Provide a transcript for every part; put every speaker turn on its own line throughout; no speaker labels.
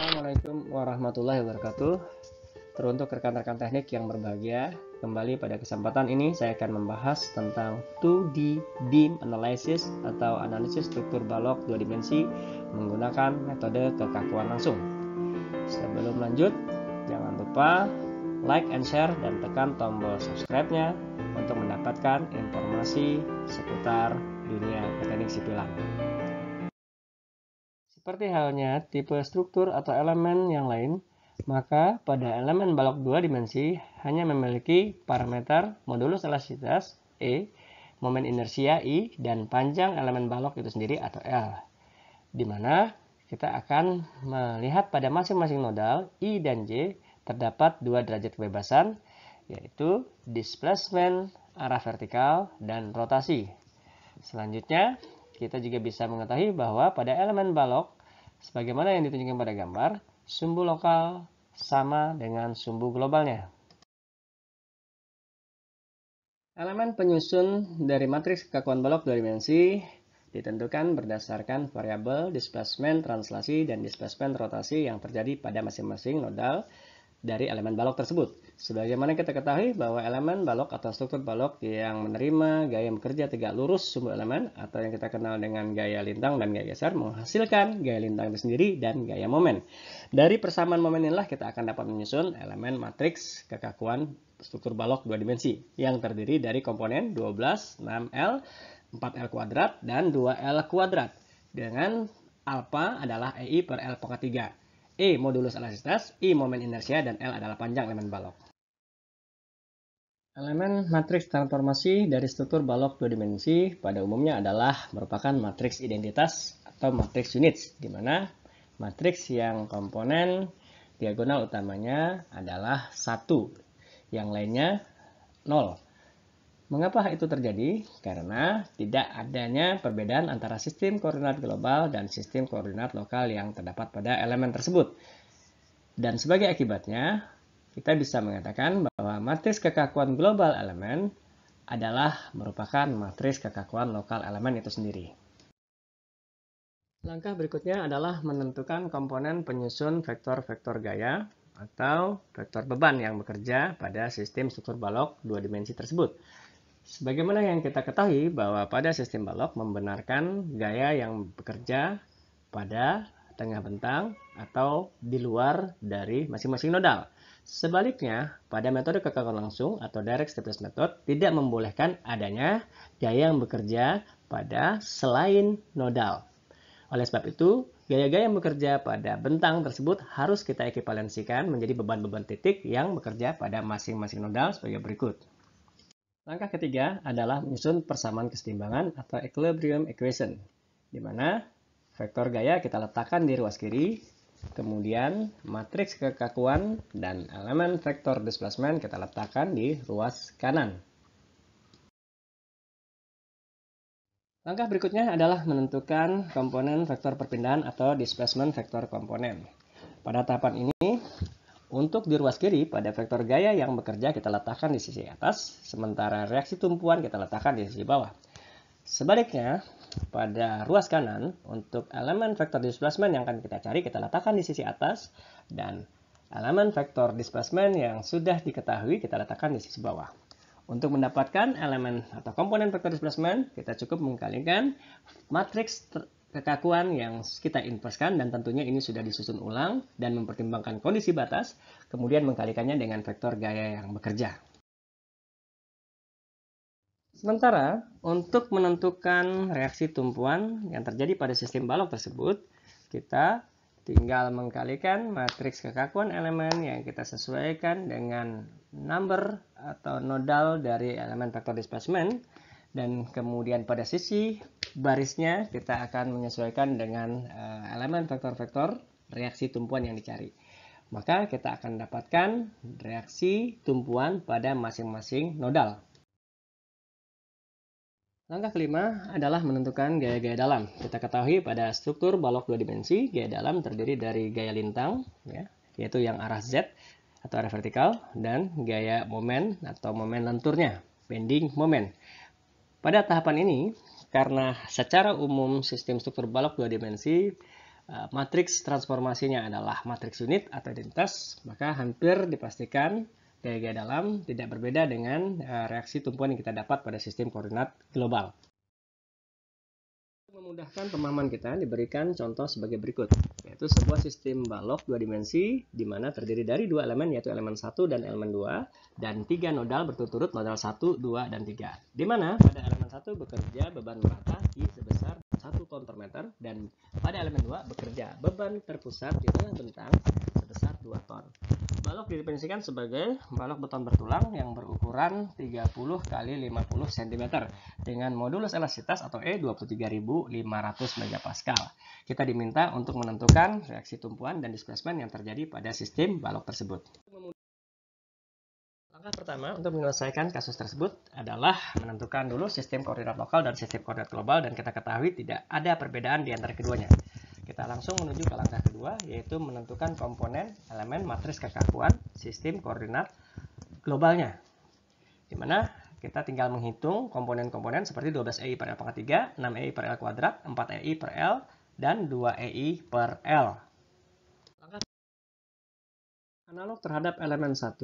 Assalamualaikum warahmatullahi wabarakatuh. Teruntuk rekan-rekan teknik yang berbahagia, kembali pada kesempatan ini saya akan membahas tentang 2D beam analysis atau analisis struktur balok dua dimensi menggunakan metode kekakuan langsung. Sebelum lanjut, jangan lupa like and share dan tekan tombol subscribe-nya untuk mendapatkan informasi seputar dunia teknik sipilan. Seperti halnya tipe struktur atau elemen yang lain, maka pada elemen balok dua dimensi hanya memiliki parameter modulus elastisitas E, momen inersia I, dan panjang elemen balok itu sendiri atau L. Di mana kita akan melihat pada masing-masing nodal I dan J terdapat dua derajat kebebasan, yaitu displacement, arah vertikal, dan rotasi. Selanjutnya, kita juga bisa mengetahui bahwa pada elemen balok, sebagaimana yang ditunjukkan pada gambar, sumbu lokal sama dengan sumbu globalnya. Elemen penyusun dari matriks kekuan balok dua dimensi ditentukan berdasarkan variabel displacement translasi dan displacement rotasi yang terjadi pada masing-masing nodal dari elemen balok tersebut. Sebagaimana kita ketahui bahwa elemen balok atau struktur balok yang menerima gaya bekerja tegak lurus sumbu elemen atau yang kita kenal dengan gaya lintang dan gaya geser menghasilkan gaya lintang itu sendiri dan gaya momen. Dari persamaan momen inilah kita akan dapat menyusun elemen matriks kekakuan struktur balok dua dimensi yang terdiri dari komponen 12, 6L, 4L kuadrat, dan 2L kuadrat dengan alfa adalah EI per L pangkat 3. E modulus elastisitas, I momen inersia, dan L adalah panjang elemen balok. Elemen matriks transformasi dari struktur balok dua dimensi pada umumnya adalah merupakan matriks identitas atau matriks unit, di mana matriks yang komponen diagonal utamanya adalah satu, yang lainnya 0. Mengapa itu terjadi? Karena tidak adanya perbedaan antara sistem koordinat global dan sistem koordinat lokal yang terdapat pada elemen tersebut. Dan sebagai akibatnya, kita bisa mengatakan bahwa matriks kekakuan global elemen adalah merupakan matriks kekakuan lokal elemen itu sendiri. Langkah berikutnya adalah menentukan komponen penyusun vektor-vektor gaya atau vektor beban yang bekerja pada sistem struktur balok dua dimensi tersebut. Sebagaimana yang kita ketahui bahwa pada sistem balok membenarkan gaya yang bekerja pada tengah bentang atau di luar dari masing-masing nodal. Sebaliknya, pada metode kekakuan langsung atau direct stepless method tidak membolehkan adanya gaya yang bekerja pada selain nodal. Oleh sebab itu, gaya-gaya yang bekerja pada bentang tersebut harus kita ekivalensikan menjadi beban-beban titik yang bekerja pada masing-masing nodal sebagai berikut. Langkah ketiga adalah menyusun persamaan keseimbangan atau equilibrium equation, di mana vektor gaya kita letakkan di ruas kiri, kemudian matriks kekakuan dan elemen vektor displacement kita letakkan di ruas kanan. Langkah berikutnya adalah menentukan komponen vektor perpindahan atau displacement vektor komponen. Pada tahapan ini, untuk di ruas kiri, pada vektor gaya yang bekerja kita letakkan di sisi atas, sementara reaksi tumpuan kita letakkan di sisi bawah. Sebaliknya, pada ruas kanan, untuk elemen vektor displacement yang akan kita cari, kita letakkan di sisi atas, dan elemen vektor displacement yang sudah diketahui kita letakkan di sisi bawah. Untuk mendapatkan elemen atau komponen vektor displacement, kita cukup mengkalikan matriks kekakuan yang kita inverskan dan tentunya ini sudah disusun ulang dan mempertimbangkan kondisi batas, kemudian mengkalikannya dengan vektor gaya yang bekerja. Sementara, untuk menentukan reaksi tumpuan yang terjadi pada sistem balok tersebut, kita tinggal mengkalikan matriks kekakuan elemen yang kita sesuaikan dengan number atau nodal dari elemen vektor displacement, dan kemudian pada sisi barisnya kita akan menyesuaikan dengan uh, elemen vektor-vektor reaksi tumpuan yang dicari. Maka kita akan dapatkan reaksi tumpuan pada masing-masing nodal. Langkah kelima adalah menentukan gaya-gaya dalam. Kita ketahui pada struktur balok dua dimensi, gaya dalam terdiri dari gaya lintang, ya, yaitu yang arah Z atau arah vertikal, dan gaya momen atau momen lenturnya, bending momen. Pada tahapan ini, karena secara umum sistem struktur balok dua dimensi eh, matriks transformasinya adalah matriks unit atau identitas, maka hampir dipastikan gaya-gaya dalam tidak berbeda dengan eh, reaksi tumpuan yang kita dapat pada sistem koordinat global. Untuk memudahkan pemahaman kita diberikan contoh sebagai berikut, yaitu sebuah sistem balok dua dimensi di mana terdiri dari dua elemen yaitu elemen 1 dan elemen 2 dan tiga nodal berturut-turut nodal 1, 2, dan 3. Di mana pada elemen 1 bekerja beban merata di sebesar 1 ton per meter dan pada elemen 2 bekerja beban terpusat di tengah bentang sebesar 2 ton. Balok didefinisikan sebagai balok beton bertulang yang berukuran 30 kali 50 cm dengan modulus elastisitas atau E 23.500 MPa. Kita diminta untuk menentukan reaksi tumpuan dan displacement yang terjadi pada sistem balok tersebut. Langkah pertama untuk menyelesaikan kasus tersebut adalah menentukan dulu sistem koordinat lokal dan sistem koordinat global dan kita ketahui tidak ada perbedaan di antara keduanya. Kita langsung menuju ke langkah kedua yaitu menentukan komponen elemen matriks kekakuan sistem koordinat globalnya. Dimana kita tinggal menghitung komponen-komponen seperti 12EI e per L pangkat 3, 6EI per L kuadrat, 4EI e per L, dan 2EI per L. analog terhadap elemen 1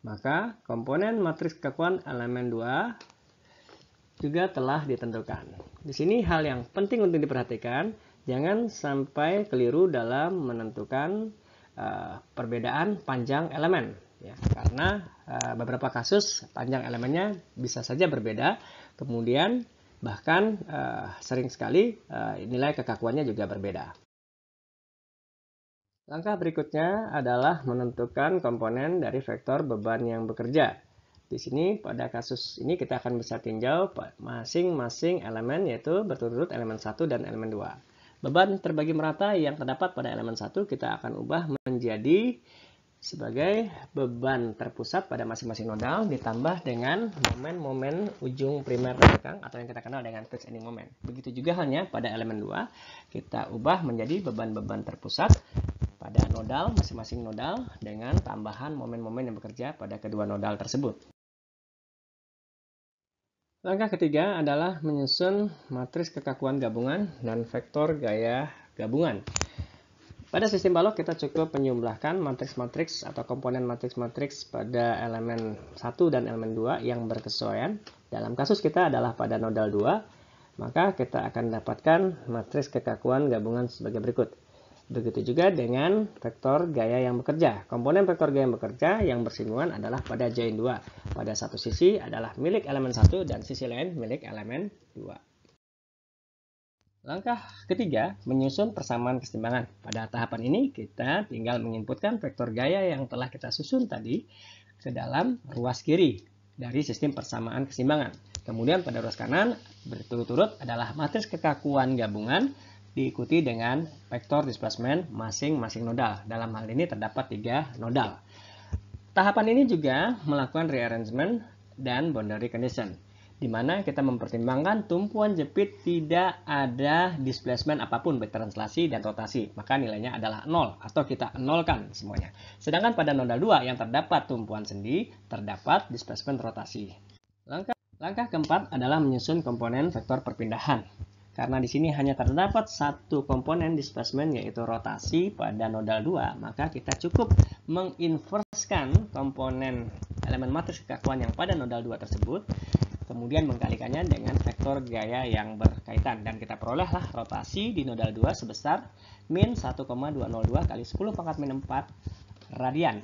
maka komponen matriks kekuan elemen 2 juga telah ditentukan. Di sini hal yang penting untuk diperhatikan, jangan sampai keliru dalam menentukan uh, perbedaan panjang elemen. Ya, karena uh, beberapa kasus panjang elemennya bisa saja berbeda, kemudian bahkan uh, sering sekali uh, nilai kekakuannya juga berbeda. Langkah berikutnya adalah menentukan komponen dari vektor beban yang bekerja. Di sini pada kasus ini kita akan bisa tinjau masing-masing elemen yaitu berturut-turut elemen 1 dan elemen 2. Beban terbagi merata yang terdapat pada elemen 1 kita akan ubah menjadi sebagai beban terpusat pada masing-masing nodal ditambah dengan momen-momen ujung primer belakang atau yang kita kenal dengan fixed ending moment. Begitu juga halnya pada elemen 2, kita ubah menjadi beban-beban terpusat pada nodal masing-masing nodal dengan tambahan momen-momen yang bekerja pada kedua nodal tersebut. Langkah ketiga adalah menyusun matriks kekakuan gabungan dan vektor gaya gabungan. Pada sistem balok kita cukup menjumlahkan matriks-matriks atau komponen matriks-matriks pada elemen 1 dan elemen 2 yang berkesesuaian. Dalam kasus kita adalah pada nodal 2, maka kita akan dapatkan matriks kekakuan gabungan sebagai berikut. Begitu juga dengan vektor gaya yang bekerja. Komponen vektor gaya yang bekerja yang bersinggungan adalah pada join 2. Pada satu sisi adalah milik elemen 1 dan sisi lain milik elemen 2. Langkah ketiga, menyusun persamaan keseimbangan. Pada tahapan ini kita tinggal menginputkan vektor gaya yang telah kita susun tadi ke dalam ruas kiri dari sistem persamaan keseimbangan. Kemudian pada ruas kanan berturut-turut adalah matriks kekakuan gabungan diikuti dengan vektor displacement masing-masing nodal. Dalam hal ini terdapat tiga nodal. Tahapan ini juga melakukan rearrangement dan boundary condition, di mana kita mempertimbangkan tumpuan jepit tidak ada displacement apapun baik translasi dan rotasi, maka nilainya adalah nol, atau kita nolkan semuanya. Sedangkan pada nodal 2 yang terdapat tumpuan sendi, terdapat displacement rotasi. Langkah, langkah keempat adalah menyusun komponen vektor perpindahan. Karena di sini hanya terdapat satu komponen displacement yaitu rotasi pada nodal 2, maka kita cukup menginverskan komponen elemen matriks kekakuan yang pada nodal 2 tersebut, kemudian mengkalikannya dengan vektor gaya yang berkaitan dan kita perolehlah rotasi di nodal 2 sebesar min 1,202 kali 10 pangkat min 4 radian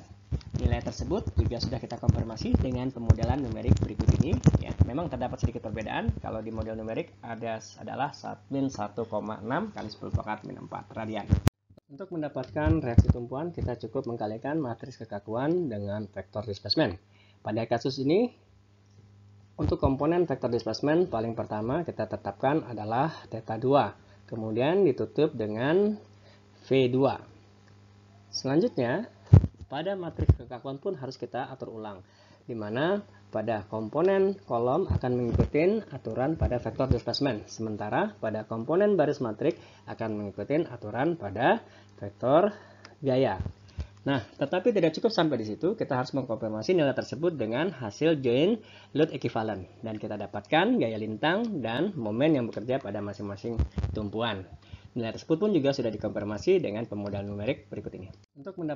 Nilai tersebut juga sudah kita konfirmasi dengan pemodelan numerik berikut ini. Ya, memang terdapat sedikit perbedaan. Kalau di model numerik ada adalah min 1,6 kali 10 pangkat min 4 radian. Untuk mendapatkan reaksi tumpuan, kita cukup mengkalikan matriks kekakuan dengan vektor displacement. Pada kasus ini, untuk komponen vektor displacement paling pertama kita tetapkan adalah theta 2, kemudian ditutup dengan V2. Selanjutnya, pada matriks kekakuan pun harus kita atur ulang, di mana pada komponen kolom akan mengikuti aturan pada vektor displacement, sementara pada komponen baris matriks akan mengikuti aturan pada vektor gaya. Nah, tetapi tidak cukup sampai di situ, kita harus mengkonfirmasi nilai tersebut dengan hasil join load equivalent dan kita dapatkan gaya lintang dan momen yang bekerja pada masing-masing tumpuan. Nilai tersebut pun juga sudah dikonfirmasi dengan pemodal numerik berikut ini. Untuk mendapatkan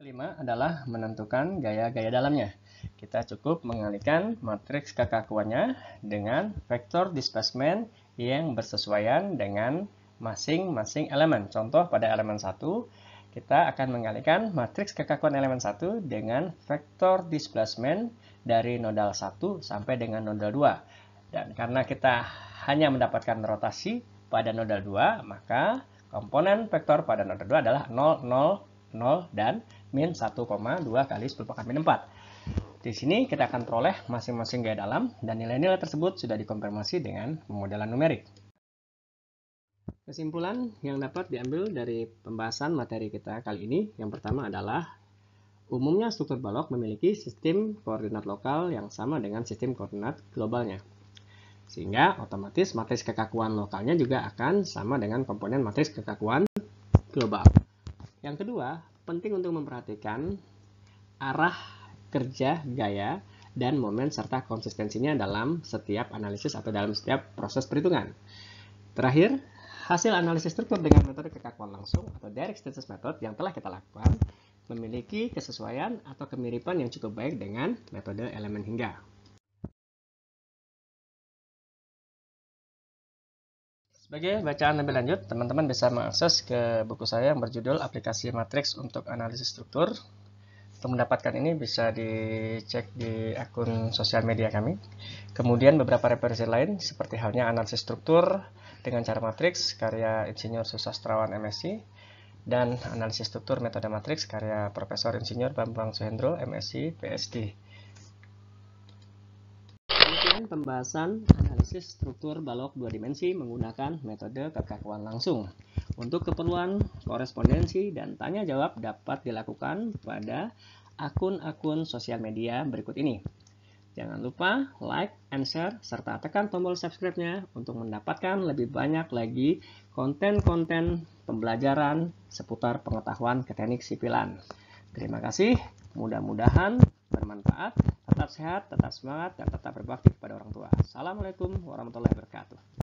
Kelima adalah menentukan gaya-gaya dalamnya. Kita cukup mengalihkan matriks kekakuannya dengan vektor displacement yang bersesuaian dengan masing-masing elemen. Contoh pada elemen 1, kita akan mengalihkan matriks kekakuan elemen 1 dengan vektor displacement dari nodal 1 sampai dengan nodal 2. Dan karena kita hanya mendapatkan rotasi pada nodal 2, maka komponen vektor pada nodal 2 adalah 0, 0, 0, dan min 1,2 kali 10 pangkat min 4. Di sini kita akan peroleh masing-masing gaya dalam dan nilai-nilai tersebut sudah dikonfirmasi dengan pemodelan numerik. Kesimpulan yang dapat diambil dari pembahasan materi kita kali ini yang pertama adalah umumnya struktur balok memiliki sistem koordinat lokal yang sama dengan sistem koordinat globalnya. Sehingga otomatis matriks kekakuan lokalnya juga akan sama dengan komponen matriks kekakuan global. Yang kedua, penting untuk memperhatikan arah kerja gaya dan momen serta konsistensinya dalam setiap analisis atau dalam setiap proses perhitungan. Terakhir, hasil analisis struktur dengan metode kekakuan langsung atau direct status method yang telah kita lakukan memiliki kesesuaian atau kemiripan yang cukup baik dengan metode elemen hingga. Sebagai bacaan lebih lanjut, teman-teman bisa mengakses ke buku saya yang berjudul Aplikasi Matriks untuk Analisis Struktur. Untuk mendapatkan ini bisa dicek di akun sosial media kami. Kemudian beberapa referensi lain seperti halnya analisis struktur dengan cara matriks karya Insinyur Susastrawan MSc dan analisis struktur metode matriks karya Profesor Insinyur Bambang Suhendro MSc PhD. Kemudian pembahasan menganalisis struktur balok dua dimensi menggunakan metode kekakuan langsung. Untuk keperluan korespondensi dan tanya jawab dapat dilakukan pada akun-akun sosial media berikut ini. Jangan lupa like and share serta tekan tombol subscribe-nya untuk mendapatkan lebih banyak lagi konten-konten pembelajaran seputar pengetahuan keteknik sipilan. Terima kasih, mudah-mudahan bermanfaat sehat, tetap semangat, dan tetap berbakti kepada orang tua. Assalamualaikum warahmatullahi wabarakatuh.